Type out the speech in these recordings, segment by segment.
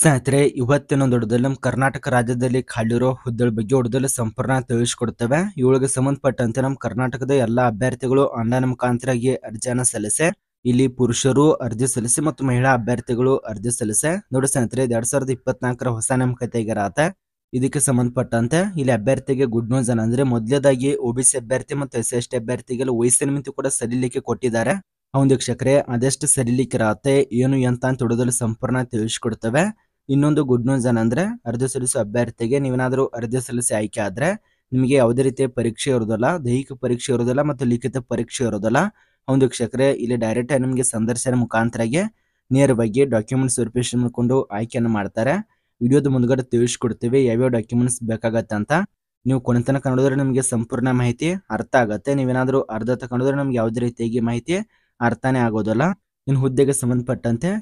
ಸ್ನೇಹಿತರೆ ಇವತ್ತಿನ ದೊಡ್ಡದಲ್ಲಿ ನಮ್ಮ ಕರ್ನಾಟಕ ರಾಜ್ಯದಲ್ಲಿ ಖಾಲಿರೋ ಹುದ್ದೆಗಳ ಬಗ್ಗೆ ಹೊಡೆದಲು ಸಂಪೂರ್ಣ ತಿಳಿಸ್ಕೊಡ್ತವೆ ಇವಳಿಗೆ ಸಂಬಂಧಪಟ್ಟಂತೆ ನಮ್ಮ ಕರ್ನಾಟಕದ ಎಲ್ಲಾ ಅಭ್ಯರ್ಥಿಗಳು ಆನ್ಲೈನ್ ಮುಖಾಂತರಾಗಿ ಅರ್ಜಿಯನ್ನ ಸಲ್ಲಿಸೆ ಇಲ್ಲಿ ಪುರುಷರು ಅರ್ಜಿ ಸಲ್ಲಿಸಿ ಮತ್ತು ಮಹಿಳಾ ಅಭ್ಯರ್ಥಿಗಳು ಅರ್ಜಿ ಸಲ್ಲಿಸೆ ನೋಡಿ ಸ್ನೇಹಿತರೆ ಎರಡ್ ಸಾವಿರದ ಇಪ್ಪತ್ನಾಲ್ಕರ ಹೊಸ ನೇಮಕತೆಗಿರಾತ ಇದಕ್ಕೆ ಸಂಬಂಧಪಟ್ಟಂತೆ ಇಲ್ಲಿ ಅಭ್ಯರ್ಥಿಗೆ ಗುಡ್ ನ್ಯೂಸ್ ಏನಂದ್ರೆ ಮೊದಲೇದಾಗಿ ಒಬಿಸಿ ಅಭ್ಯರ್ಥಿ ಮತ್ತು ಎಸ್ ಎಸ್ ಟಿ ಅಭ್ಯರ್ಥಿಗೆಲ್ಲ ವಯಸ್ಸಿನ ಮಿತಿ ಕೂಡ ಸರಿಲಿಕ್ಕೆ ಕೊಟ್ಟಿದ್ದಾರೆ ಅವನ ವೀಕ್ಷಕರೇ ಅದೆಷ್ಟು ಸರಿಲಿಕ್ಕೆ ಏನು ಏನು ಅಂತ ಅಂತ ಸಂಪೂರ್ಣ ತಿಳಿಸ್ಕೊಡ್ತವೆ ಇನ್ನೊಂದು ಗುಡ್ ನ್ಯೂಸ್ ಏನಂದ್ರೆ ಅರ್ಜಿ ಸಲ್ಲಿಸೋ ಅಭ್ಯರ್ಥಿಗೆ ನೀವೇನಾದರೂ ಅರ್ಜಿ ಸಲ್ಲಿಸಿ ಆಯ್ಕೆ ಆದ್ರೆ ನಿಮಗೆ ಯಾವುದೇ ರೀತಿಯ ಪರೀಕ್ಷೆ ಇರೋದಿಲ್ಲ ದೈಹಿಕ ಪರೀಕ್ಷೆ ಇರೋದಿಲ್ಲ ಮತ್ತು ಲಿಖಿತ ಪರೀಕ್ಷೆ ಇರೋದಿಲ್ಲ ಒಂದು ವೀಕ್ಷಕರೇ ಇಲ್ಲಿ ಡೈರೆಕ್ಟ್ ನಿಮಗೆ ಸಂದರ್ಶನ ಮುಖಾಂತರಗೆ ನೇರವಾಗಿ ಡಾಕ್ಯುಮೆಂಟ್ಸ್ ವೆರಿಫಿಕೇಶನ್ ಮಾಡಿಕೊಂಡು ಆಯ್ಕೆಯನ್ನು ಮಾಡ್ತಾರೆ ವಿಡಿಯೋದ ಮುಂದ್ಗಡೆ ತಿಳಿಸ್ಕೊಡ್ತೀವಿ ಯಾವ್ಯಾವ ಡಾಕ್ಯುಮೆಂಟ್ಸ್ ಬೇಕಾಗತ್ತೆ ಅಂತ ನೀವು ಕೊನೆತನ ನೋಡಿದ್ರೆ ನಿಮಗೆ ಸಂಪೂರ್ಣ ಮಾಹಿತಿ ಅರ್ಥ ಆಗುತ್ತೆ ನೀವೇನಾದರೂ ಅರ್ಧ ತಕೊಂಡ್ರೆ ನಮ್ಗೆ ಯಾವುದೇ ರೀತಿಯಾಗಿ ಮಾಹಿತಿ ಅರ್ಥನೇ ಆಗೋದಿಲ್ಲ ನಿನ್ನ ಹುದ್ದೆಗೆ ಸಂಬಂಧಪಟ್ಟಂತೆ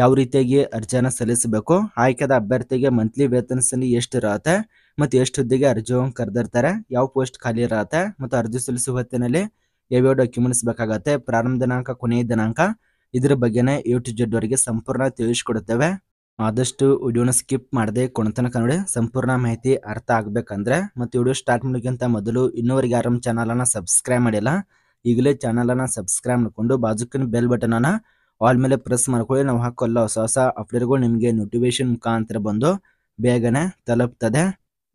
ಯಾವ ರೀತಿಯಾಗಿ ಅರ್ಜಿಯನ್ನು ಸಲ್ಲಿಸಬೇಕು ಆಯ್ಕೆದ ಅಭ್ಯರ್ಥಿಗೆ ಮಂತ್ಲಿ ವೇತನ ಸಲ್ಲಿ ಎಷ್ಟು ಇರುತ್ತೆ ಮತ್ತು ಎಷ್ಟು ಹುದ್ದೆಗೆ ಅರ್ಜಿಯನ್ನು ಕರೆದಿರ್ತಾರೆ ಯಾವ ಪೋಸ್ಟ್ ಖಾಲಿ ಇರುತ್ತೆ ಮತ್ತು ಅರ್ಜಿ ಸಲ್ಲಿಸುವ ಹೊತ್ತಿನಲ್ಲಿ ಯಾವ್ಯಾವ ಡಾಕ್ಯುಮೆಂಟ್ಸ್ ಬೇಕಾಗುತ್ತೆ ಪ್ರಾರಂಭ ದಿನಾಂಕ ಕೊನೆಯ ದಿನಾಂಕ ಇದರ ಬಗ್ಗೆನೇ ಯು ಟು ವರೆಗೆ ಸಂಪೂರ್ಣ ತಿಳಿಸ್ಕೊಡುತ್ತೇವೆ ಆದಷ್ಟು ವಿಡಿಯೋನ ಸ್ಕಿಪ್ ಮಾಡದೆ ಕೊಣತನಕ ನೋಡಿ ಸಂಪೂರ್ಣ ಮಾಹಿತಿ ಅರ್ಥ ಆಗ್ಬೇಕಂದ್ರೆ ಮತ್ತೆ ವಿಡಿಯೋ ಸ್ಟಾರ್ಟ್ ಮಾಡೋಕ್ಕಿಂತ ಮೊದಲು ಇನ್ನೂವರೆಗೆ ಚಾನಲ್ ಅನ್ನ ಸಬ್ಸ್ಕ್ರೈಬ್ ಮಾಡಿಲ್ಲ ಈಗಲೇ ಚಾನಲನ್ನು ಸಬ್ಸ್ಕ್ರೈಬ್ ಮಾಡಿಕೊಂಡು ಬಾಜುಕಿನ ಬೆಲ್ ಬಟನನ್ನು ಆಲ್ ಮೇಲೆ ಪ್ರೆಸ್ ಮಾಡ್ಕೊಳ್ಳಿ ನಾವು ಹಾಕೋಲ್ಲ ಹೊಸ ಹೊಸ ಅಪ್ಡೇಟ್ಗಳು ನಿಮಗೆ ನೋಟಿಫಿಕೇಶನ್ ಮುಖಾಂತರ ಬಂದು ಬೇಗನೆ ತಲುಪ್ತದೆ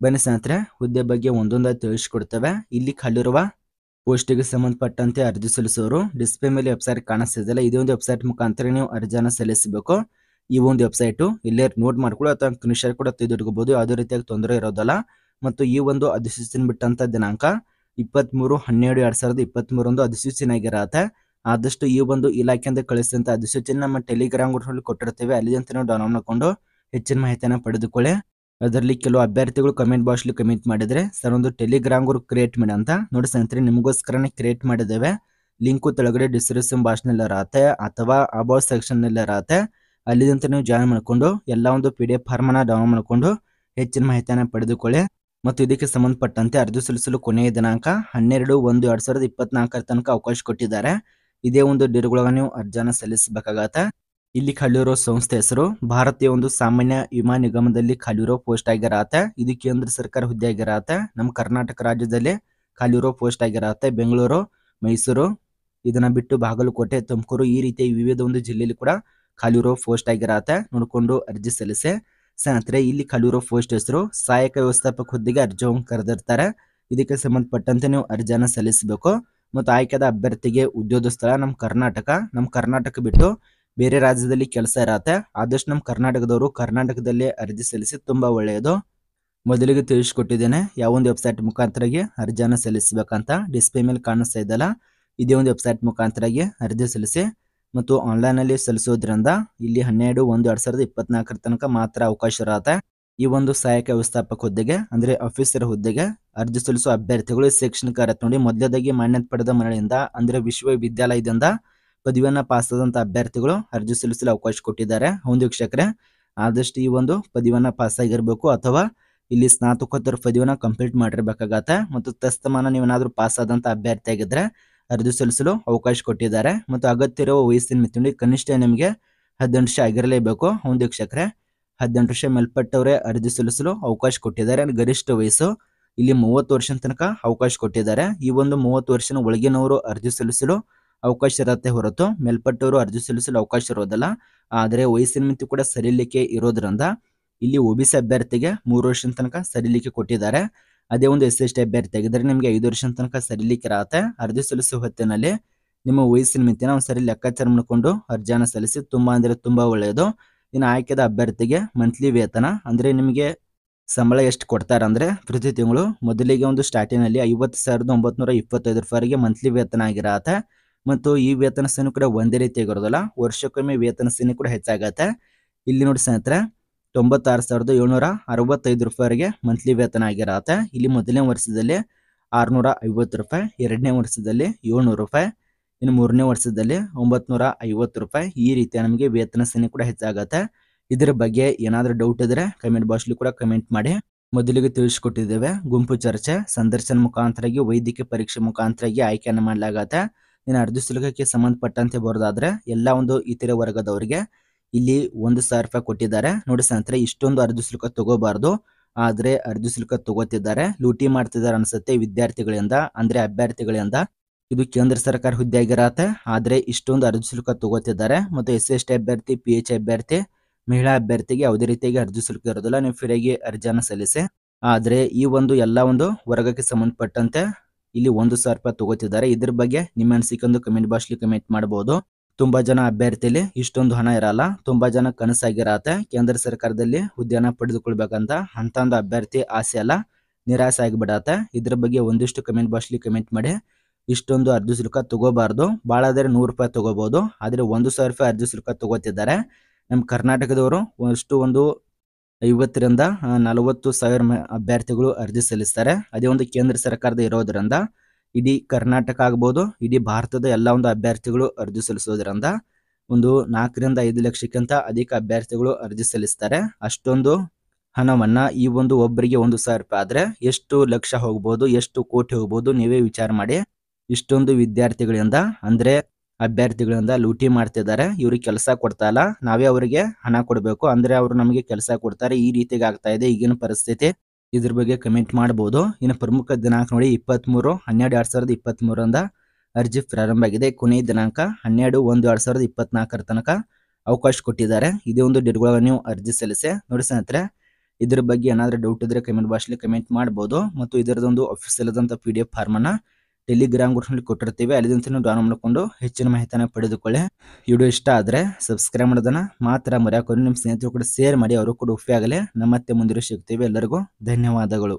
ಬನ್ನಿ ಸ್ನೇಹಿತರೆ ಹುದ್ದೆ ಬಗ್ಗೆ ಒಂದೊಂದಾಗಿ ತಿಳಿಸ್ಕೊಡ್ತೇವೆ ಇಲ್ಲಿ ಕಲ್ಲಿರುವ ಪೋಸ್ಟಿಗೆ ಸಂಬಂಧಪಟ್ಟಂತೆ ಅರ್ಜಿ ಸಲ್ಲಿಸೋರು ಡಿಸ್ಪ್ಲೇ ಮೇಲೆ ವೆಬ್ಸೈಟ್ ಕಾಣಿಸ್ತಿದೆಯಲ್ಲ ಇದೊಂದು ಒಂದು ವೆಬ್ಸೈಟ್ ಮುಖಾಂತರ ನೀವು ಅರ್ಜಿಯನ್ನು ಸಲ್ಲಿಸಬೇಕು ಈ ಒಂದು ವೆಬ್ಸೈಟು ಇಲ್ಲೇ ನೋಟ್ ಮಾಡ್ಕೊಳ್ಳಿ ಅಥವಾ ಕನಿಷ್ಠ ಕೂಡ ತೆಗೆದುಕೋಬಹುದು ಯಾವುದೇ ರೀತಿಯಾಗಿ ತೊಂದರೆ ಇರೋದಲ್ಲ ಮತ್ತು ಈ ಒಂದು ಅಧಿಸೂಚನೆ ಬಿಟ್ಟಂತ ದಿನಾಂಕ ಮೂರು ಹನ್ನೆರಡು ಎರಡು ಸಾವಿರದ ಇಪ್ಪತ್ತ್ ಮೂರೊಂದು ಅಧಿಸೂಚನೆ ಆಗಿರತ್ತೆ ಆದಷ್ಟು ಈ ಒಂದು ಇಲಾಖೆಯಿಂದ ಕಳಿಸಿದಂತಹ ಅಧಿಸೂಚನೆ ನಮ್ಮ ಟೆಲಿಗ್ರಾಮ್ ಗ್ರೂಪಲ್ಲಿ ಕೊಟ್ಟಿರ್ತೇವೆ ಅಲ್ಲಿಂದ ನೀವು ಡೌನ್ಲೋಡ್ ಮಾಡ್ಕೊಂಡು ಹೆಚ್ಚಿನ ಮಾಹಿತಿಯನ್ನ ಪಡೆದುಕೊಳ್ಳಿ ಅದರಲ್ಲಿ ಕೆಲವು ಅಭ್ಯರ್ಥಿಗಳು ಕಮೆಂಟ್ ಬಾಕ್ಸ್ಲಿ ಕಮೆಂಟ್ ಮಾಡಿದರೆ ಸರ್ ಒಂದು ಟೆಲಿಗ್ರಾಮ್ ಗ್ರೂಪ್ ಕ್ರಿಯೇಟ್ ಮಾಡಿ ಅಂತ ನೋಡಿ ಸ್ನೇಹಿತರೆ ನಿಮಗೋಸ್ಕರನೇ ಕ್ರಿಯೇಟ್ ಮಾಡಿದ್ದೇವೆ ಲಿಂಕು ತೆಳಗಡೆ ಡಿಸ್ಕ್ರಿಪ್ಷನ್ ಬಾಕ್ಸ್ನಲ್ಲಿ ಇರತ್ತೆ ಅಥವಾ ಅಬೌಟ್ ನಲ್ಲಿ ಇರತ್ತೆ ಅಲ್ಲಿದಂತ ನೀವು ಜಾಯಿನ್ ಮಾಡಿಕೊಂಡು ಎಲ್ಲ ಒಂದು ಪಿ ಡಿ ಎಫ್ ಅನ್ನ ಡೌನ್ಲೋಡ್ ಮಾಡಿಕೊಂಡು ಹೆಚ್ಚಿನ ಮಾಹಿತಿಯನ್ನ ಪಡೆದುಕೊಳ್ಳಿ ಮತ್ತು ಇದಕ್ಕೆ ಸಂಬಂಧಪಟ್ಟಂತೆ ಅರ್ಜಿ ಸಲ್ಲಿಸಲು ಕೊನೆಯ ದಿನಾಂಕ ಹನ್ನೆರಡು ಒಂದು ಎರಡು ಸಾವಿರದ ಇಪ್ಪತ್ನಾಲ್ಕರ ತನಕ ಅವಕಾಶ ಕೊಟ್ಟಿದ್ದಾರೆ ಇದೇ ಒಂದು ಡೇಟ್ಗಳಾಗ ನೀವು ಅರ್ಜಿಯನ್ನು ಸಲ್ಲಿಸಬೇಕಾಗತ್ತ ಇಲ್ಲಿ ಖಾಲಿರೋ ಸಂಸ್ಥೆ ಹೆಸರು ಭಾರತೀಯ ಒಂದು ಸಾಮಾನ್ಯ ವಿಮಾ ನಿಗಮದಲ್ಲಿ ಖಾಲಿರೋ ಪೋಸ್ಟ್ ಆಗಿರತ್ತ ಇದು ಕೇಂದ್ರ ಸರ್ಕಾರ ಹುದ್ದೆ ಆಗಿರತ್ತ ನಮ್ಮ ಕರ್ನಾಟಕ ರಾಜ್ಯದಲ್ಲಿ ಖಾಲಿರೋ ಪೋಸ್ಟ್ ಆಗಿರತ್ತೆ ಬೆಂಗಳೂರು ಮೈಸೂರು ಇದನ್ನ ಬಿಟ್ಟು ಬಾಗಲಕೋಟೆ ತುಮಕೂರು ಈ ರೀತಿಯ ವಿವಿಧ ಒಂದು ಜಿಲ್ಲೆಯಲ್ಲಿ ಕೂಡ ಖಾಲಿರೋ ಪೋಸ್ಟ್ ಆಗಿರತ್ತೆ ನೋಡಿಕೊಂಡು ಅರ್ಜಿ ಸಲ್ಲಿಸಿ ಸ್ನೇಹಿತರೆ ಇಲ್ಲಿ ಖಾಲಿರೋ ಪೋಸ್ಟ್ ಹೆಸರು ಸಹಾಯಕ ವ್ಯವಸ್ಥಾಪಕ ಹುದ್ದೆಗೆ ಅರ್ಜಿ ಕರೆದಿರ್ತಾರೆ ಇದಕ್ಕೆ ಸಂಬಂಧಪಟ್ಟಂತೆ ನೀವು ಅರ್ಜಿಯನ್ನು ಸಲ್ಲಿಸಬೇಕು ಮತ್ತು ಆಯ್ಕೆದ ಅಭ್ಯರ್ಥಿಗೆ ಉದ್ಯೋಗ ಸ್ಥಳ ನಮ್ಮ ಕರ್ನಾಟಕ ನಮ್ಮ ಕರ್ನಾಟಕ ಬಿಟ್ಟು ಬೇರೆ ರಾಜ್ಯದಲ್ಲಿ ಕೆಲಸ ಇರತ್ತೆ ಆದಷ್ಟು ನಮ್ಮ ಕರ್ನಾಟಕದವರು ಕರ್ನಾಟಕದಲ್ಲಿ ಅರ್ಜಿ ಸಲ್ಲಿಸಿ ತುಂಬ ಒಳ್ಳೆಯದು ಮೊದಲಿಗೆ ತಿಳಿಸ್ಕೊಟ್ಟಿದ್ದೇನೆ ಒಂದು ವೆಬ್ಸೈಟ್ ಮುಖಾಂತರಾಗಿ ಅರ್ಜಿಯನ್ನು ಸಲ್ಲಿಸಬೇಕಂತ ಡಿಸ್ಪ್ಲೇ ಮೇಲೆ ಕಾಣಿಸ್ತಾ ಇದ್ದಲ್ಲ ಇದೇ ಒಂದು ವೆಬ್ಸೈಟ್ ಮುಖಾಂತರಾಗಿ ಅರ್ಜಿ ಸಲ್ಲಿಸಿ ಮತ್ತು ಆನ್ಲೈನಲ್ಲಿ ಸಲ್ಲಿಸೋದ್ರಿಂದ ಇಲ್ಲಿ ಹನ್ನೆರಡು ಒಂದು ಎರಡು ಸಾವಿರದ ಇಪ್ಪತ್ನಾಲ್ಕರ ತನಕ ಮಾತ್ರ ಅವಕಾಶ ಇರತ್ತೆ ಈ ಒಂದು ಸಹಾಯಕ ವ್ಯವಸ್ಥಾಪಕ ಹುದ್ದೆಗೆ ಅಂದ್ರೆ ಆಫೀಸರ್ ಹುದ್ದೆಗೆ ಅರ್ಜಿ ಸಲ್ಲಿಸುವ ಅಭ್ಯರ್ಥಿಗಳು ಶೈಕ್ಷಣಿಕ ಅರ್ಹತೆ ನೋಡಿ ಮೊದಲದಾಗಿ ಮಾನ್ಯತೆ ಪಡೆದ ಮನೆಯಿಂದ ಅಂದ್ರೆ ವಿಶ್ವವಿದ್ಯಾಲಯದಿಂದ ಪದವಿಯನ್ನು ಆದಂತ ಅಭ್ಯರ್ಥಿಗಳು ಅರ್ಜಿ ಸಲ್ಲಿಸಲು ಅವಕಾಶ ಕೊಟ್ಟಿದ್ದಾರೆ ಒಂದು ವೀಕ್ಷಕರೇ ಆದಷ್ಟು ಈ ಒಂದು ಪಾಸ್ ಆಗಿರ್ಬೇಕು ಅಥವಾ ಇಲ್ಲಿ ಸ್ನಾತಕೋತ್ತರ ಪದವಿಯನ್ನ ಕಂಪ್ಲೀಟ್ ಮಾಡಿರ್ಬೇಕಾಗತ್ತೆ ಮತ್ತು ತಸ್ತಮಾನ ಪಾಸ್ ಆದಂತ ಅಭ್ಯರ್ಥಿ ಆಗಿದ್ರೆ ಅರ್ಜಿ ಸಲ್ಲಿಸಲು ಅವಕಾಶ ಕೊಟ್ಟಿದ್ದಾರೆ ಮತ್ತು ಅಗತ್ಯ ಇರುವ ವಯಸ್ಸಿನ ಮಿತಿ ಕನಿಷ್ಠ ನಿಮಗೆ ಹದಿನೆಂಟು ವರ್ಷ ಆಗಿರಲೇಬೇಕು ಒಂದು ವೀಕ್ಷಕರೇ ಹದಿನೆಂಟು ವರ್ಷ ಮೇಲ್ಪಟ್ಟವರೇ ಅರ್ಜಿ ಸಲ್ಲಿಸಲು ಅವಕಾಶ ಕೊಟ್ಟಿದ್ದಾರೆ ಗರಿಷ್ಠ ವಯಸ್ಸು ಇಲ್ಲಿ ಮೂವತ್ತು ವರ್ಷ ತನಕ ಅವಕಾಶ ಕೊಟ್ಟಿದ್ದಾರೆ ಈ ಒಂದು ಮೂವತ್ತು ವರ್ಷನ ಒಳಗಿನವರು ಅರ್ಜಿ ಸಲ್ಲಿಸಲು ಅವಕಾಶ ಇರತ್ತೆ ಹೊರತು ಮೇಲ್ಪಟ್ಟವರು ಅರ್ಜಿ ಸಲ್ಲಿಸಲು ಅವಕಾಶ ಇರೋದಿಲ್ಲ ಆದರೆ ವಯಸ್ಸಿನ ಮಿತಿ ಕೂಡ ಸರಿಲಿಕ್ಕೆ ಇರೋದ್ರಿಂದ ಇಲ್ಲಿ ಒ ಬಿ ಸಿ ಅಭ್ಯರ್ಥಿಗೆ ಮೂರು ವರ್ಷದ ತನಕ ಸರಿಲಿಕ್ಕೆ ಕೊಟ್ಟಿದ್ದಾರೆ ಅದೇ ಒಂದು ಎಸ್ ಎಸ್ ಟಿ ಅಭ್ಯರ್ಥಿ ಆಗಿದ್ದರೆ ನಿಮಗೆ ಐದು ವರ್ಷದ ತನಕ ಸರಿಲಿಕ್ಕೆ ಇರತ್ತೆ ಅರ್ಜಿ ಸಲ್ಲಿಸುವ ಹೊತ್ತಿನಲ್ಲಿ ನಿಮ್ಮ ವಯಸ್ಸಿನ ಮಿತಿನ ಸರಿ ಲೆಕ್ಕಾಚಾರ ಮಾಡಿಕೊಂಡು ಅರ್ಜಿಯನ್ನು ಸಲ್ಲಿಸಿ ತುಂಬ ಅಂದರೆ ತುಂಬ ಒಳ್ಳೆಯದು ಇನ್ನು ಆಯ್ಕೆದ ಅಭ್ಯರ್ಥಿಗೆ ಮಂತ್ಲಿ ವೇತನ ಅಂದರೆ ನಿಮಗೆ ಸಂಬಳ ಎಷ್ಟು ಕೊಡ್ತಾರೆ ಅಂದರೆ ಪ್ರತಿ ತಿಂಗಳು ಮೊದಲಿಗೆ ಒಂದು ಸ್ಟಾರ್ಟಿನಲ್ಲಿ ಐವತ್ತು ಸಾವಿರದ ಒಂಬತ್ತು ಇಪ್ಪತ್ತೈದು ರೂಪಾಯಿಗೆ ಮಂತ್ಲಿ ವೇತನ ಆಗಿರತ್ತೆ ಮತ್ತು ಈ ವೇತನ ಸೇನು ಕೂಡ ಒಂದೇ ರೀತಿ ಆಗಿರೋದಲ್ಲ ವರ್ಷಕ್ಕೊಮ್ಮೆ ವೇತನ ಶ್ರೇಣಿ ಕೂಡ ಹೆಚ್ಚಾಗತ್ತೆ ಇಲ್ಲಿ ನೋಡಿ ಸ್ನೇಹಿತರೆ ತೊಂಬತ್ತಾರು ಸಾವಿರದ ಏಳ್ನೂರ ಅರವತ್ತೈದು ರೂಪಾಯಿವರೆಗೆ ಮಂತ್ಲಿ ವೇತನ ಆಗಿರತ್ತೆ ಇಲ್ಲಿ ಮೊದಲನೇ ವರ್ಷದಲ್ಲಿ ಆರುನೂರ ಐವತ್ತು ರೂಪಾಯಿ ಎರಡನೇ ವರ್ಷದಲ್ಲಿ ಏಳ್ನೂರು ರೂಪಾಯಿ ಇನ್ನು ಮೂರನೇ ವರ್ಷದಲ್ಲಿ ಒಂಬತ್ನೂರ ಐವತ್ತು ರೂಪಾಯಿ ಈ ರೀತಿಯ ನಮಗೆ ವೇತನ ಸೇನೆ ಕೂಡ ಹೆಚ್ಚಾಗತ್ತೆ ಇದರ ಬಗ್ಗೆ ಏನಾದರೂ ಡೌಟ್ ಇದ್ರೆ ಕಮೆಂಟ್ ಬಾಕ್ಸ್ಲಿ ಕೂಡ ಕಮೆಂಟ್ ಮಾಡಿ ಮೊದಲಿಗೆ ತಿಳಿಸ್ಕೊಟ್ಟಿದ್ದೇವೆ ಗುಂಪು ಚರ್ಚೆ ಸಂದರ್ಶನ ಮುಖಾಂತರಾಗಿ ವೈದ್ಯಕೀಯ ಪರೀಕ್ಷೆ ಮುಖಾಂತರಾಗಿ ಆಯ್ಕೆಯನ್ನು ಮಾಡಲಾಗತ್ತೆ ಇನ್ನು ಶುಲ್ಕಕ್ಕೆ ಸಂಬಂಧಪಟ್ಟಂತೆ ಬರೋದಾದ್ರೆ ಎಲ್ಲ ಒಂದು ಇತರೆ ವರ್ಗದವರಿಗೆ ಇಲ್ಲಿ ಒಂದು ಸಾವಿರ ರೂಪಾಯಿ ಕೊಟ್ಟಿದ್ದಾರೆ ನೋಡಿ ಸಂತರ ಇಷ್ಟೊಂದು ಅರ್ಧ ಶುಲ್ಕ ತಗೋಬಾರ್ದು ಆದರೆ ಶುಲ್ಕ ತಗೋತಿದ್ದಾರೆ ಲೂಟಿ ಮಾಡ್ತಿದ್ದಾರೆ ಅನ್ಸುತ್ತೆ ವಿದ್ಯಾರ್ಥಿಗಳಿಂದ ಅಂದ್ರೆ ಅಭ್ಯರ್ಥಿಗಳಿಂದ ಇದು ಕೇಂದ್ರ ಸರ್ಕಾರ ಹುದ್ದೆ ಆಗಿರತ್ತೆ ಆದರೆ ಇಷ್ಟೊಂದು ಅರ್ಜಿ ಶುಲ್ಕ ತಗೋತಿದ್ದಾರೆ ಮತ್ತು ಎಸ್ ಎಸ್ ಟಿ ಅಭ್ಯರ್ಥಿ ಪಿ ಎಚ್ ಅಭ್ಯರ್ಥಿ ಮಹಿಳಾ ಅಭ್ಯರ್ಥಿಗೆ ಯಾವುದೇ ರೀತಿಯಾಗಿ ಅರ್ಜಿ ಶುಲ್ಕ ಇರೋದಿಲ್ಲ ನೀವು ಫ್ರೀಯಾಗಿ ಅರ್ಜಿಯನ್ನು ಸಲ್ಲಿಸಿ ಆದರೆ ಈ ಒಂದು ಎಲ್ಲ ಒಂದು ವರ್ಗಕ್ಕೆ ಸಂಬಂಧಪಟ್ಟಂತೆ ಇಲ್ಲಿ ಒಂದು ಸಾವಿರ ರೂಪಾಯಿ ತಗೋತಿದ್ದಾರೆ ಇದ್ರ ಬಗ್ಗೆ ನಿಮ್ಮ ಅನಿಸಿಕೊಂದು ಒಂದು ಕಮೆಂಟ್ ಬಾಕ್ಸ್ಲಿ ಕಮೆಂಟ್ ಮಾಡಬಹುದು ತುಂಬಾ ಜನ ಅಭ್ಯರ್ಥಿಲಿ ಇಷ್ಟೊಂದು ಹಣ ಇರಲ್ಲ ತುಂಬಾ ಜನ ಕನಸಾಗಿರತ್ತೆ ಕೇಂದ್ರ ಸರ್ಕಾರದಲ್ಲಿ ಹುದ್ದೆಯನ್ನ ಪಡೆದುಕೊಳ್ಬೇಕಂತ ಅಂತ ಒಂದು ಅಭ್ಯರ್ಥಿ ಆಸೆ ಅಲ್ಲ ನಿರಾಸೆ ಆಗಿಬಿಡತ್ತೆ ಇದ್ರ ಬಗ್ಗೆ ಒಂದಿಷ್ಟು ಕಮೆಂಟ್ ಬಾಕ್ಸ್ಲಿ ಕಮೆಂಟ್ ಮಾಡಿ ಇಷ್ಟೊಂದು ಅರ್ಜಿ ಶುಲ್ಕ ತಗೋಬಾರ್ದು ಭಾಳ ಆದರೆ ನೂರು ರೂಪಾಯಿ ತಗೋಬೋದು ಆದರೆ ಒಂದು ಸಾವಿರ ರೂಪಾಯಿ ಅರ್ಜಿ ಶುಲ್ಕ ತಗೋತಿದ್ದಾರೆ ನಮ್ಮ ಕರ್ನಾಟಕದವರು ಅಷ್ಟು ಒಂದು ಐವತ್ತರಿಂದ ನಲವತ್ತು ಸಾವಿರ ಅಭ್ಯರ್ಥಿಗಳು ಅರ್ಜಿ ಸಲ್ಲಿಸ್ತಾರೆ ಅದೇ ಒಂದು ಕೇಂದ್ರ ಸರ್ಕಾರದ ಇರೋದರಿಂದ ಇಡೀ ಕರ್ನಾಟಕ ಆಗ್ಬೋದು ಇಡೀ ಭಾರತದ ಎಲ್ಲ ಒಂದು ಅಭ್ಯರ್ಥಿಗಳು ಅರ್ಜಿ ಸಲ್ಲಿಸೋದ್ರಿಂದ ಒಂದು ನಾಲ್ಕರಿಂದ ಐದು ಲಕ್ಷಕ್ಕಿಂತ ಅಧಿಕ ಅಭ್ಯರ್ಥಿಗಳು ಅರ್ಜಿ ಸಲ್ಲಿಸ್ತಾರೆ ಅಷ್ಟೊಂದು ಹಣವನ್ನು ಈ ಒಂದು ಒಬ್ಬರಿಗೆ ಒಂದು ಸಾವಿರ ರೂಪಾಯಿ ಆದರೆ ಎಷ್ಟು ಲಕ್ಷ ಹೋಗ್ಬೋದು ಎಷ್ಟು ಕೋಟಿ ಹೋಗ್ಬೋದು ನೀವೇ ವಿಚಾರ ಮಾಡಿ ಇಷ್ಟೊಂದು ವಿದ್ಯಾರ್ಥಿಗಳಿಂದ ಅಂದ್ರೆ ಅಭ್ಯರ್ಥಿಗಳಿಂದ ಲೂಟಿ ಮಾಡ್ತಿದ್ದಾರೆ ಇವ್ರಿಗೆ ಕೆಲಸ ಕೊಡ್ತಾ ಇಲ್ಲ ನಾವೇ ಅವರಿಗೆ ಹಣ ಕೊಡಬೇಕು ಅಂದ್ರೆ ಅವರು ನಮಗೆ ಕೆಲಸ ಕೊಡ್ತಾರೆ ಈ ರೀತಿಗೆ ಆಗ್ತಾ ಇದೆ ಈಗಿನ ಪರಿಸ್ಥಿತಿ ಇದ್ರ ಬಗ್ಗೆ ಕಮೆಂಟ್ ಮಾಡಬಹುದು ಇನ್ನು ಪ್ರಮುಖ ದಿನಾಂಕ ನೋಡಿ ಮೂರು ಹನ್ನೆರಡು ಎರಡ್ ಸಾವಿರದ ಮೂರಿಂದ ಅರ್ಜಿ ಪ್ರಾರಂಭ ಆಗಿದೆ ಕೊನೆಯ ದಿನಾಂಕ ಹನ್ನೆರಡು ಒಂದು ಎರಡ್ ಸಾವಿರದ ಇಪ್ಪತ್ನಾಲ್ಕರ ತನಕ ಅವಕಾಶ ಕೊಟ್ಟಿದ್ದಾರೆ ಇದೇ ಒಂದು ಡೇಟ್ಗಳಾಗ ನೀವು ಅರ್ಜಿ ಸಲ್ಲಿಸಿ ನೋಡಿ ಸ್ನೇಹಿತರೆ ಇದ್ರ ಬಗ್ಗೆ ಏನಾದ್ರೂ ಡೌಟ್ ಇದ್ರೆ ಕಮೆಂಟ್ ಅಲ್ಲಿ ಕಮೆಂಟ್ ಮಾಡಬಹುದು ಮತ್ತು ಇದರದೊಂದು ಆಫೀಸ್ ಆದಂತ ಪಿ ಡಿ ಎಫ್ ಅನ್ನ ಟೆಲಿಗ್ರಾಮ್ ಗ್ರೂಪ್ನಲ್ಲಿ ಕೊಟ್ಟಿರ್ತೀವಿ ಅಲ್ಲಿಂದ ನೀವು ಡೌನ್ ಮಾಡಿಕೊಂಡು ಹೆಚ್ಚಿನ ಮಾಹಿತಿಯನ್ನು ಪಡೆದುಕೊಳ್ಳಿ ವಿಡಿಯೋ ಇಷ್ಟ ಆದರೆ ಸಬ್ಸ್ಕ್ರೈಬ್ ಮಾಡೋದನ್ನು ಮಾತ್ರ ಮರೆಯಾಕೊಂಡು ನಿಮ್ಮ ಸ್ನೇಹಿತರು ಕೂಡ ಶೇರ್ ಮಾಡಿ ಅವರು ಕೂಡ ಉಪಯೋಗ ನಮ್ಮ ಮತ್ತೆ ಮುಂದಿರು ಸಿಗ್ತೀವಿ ಎಲ್ಲರಿಗೂ ಧನ್ಯವಾದಗಳು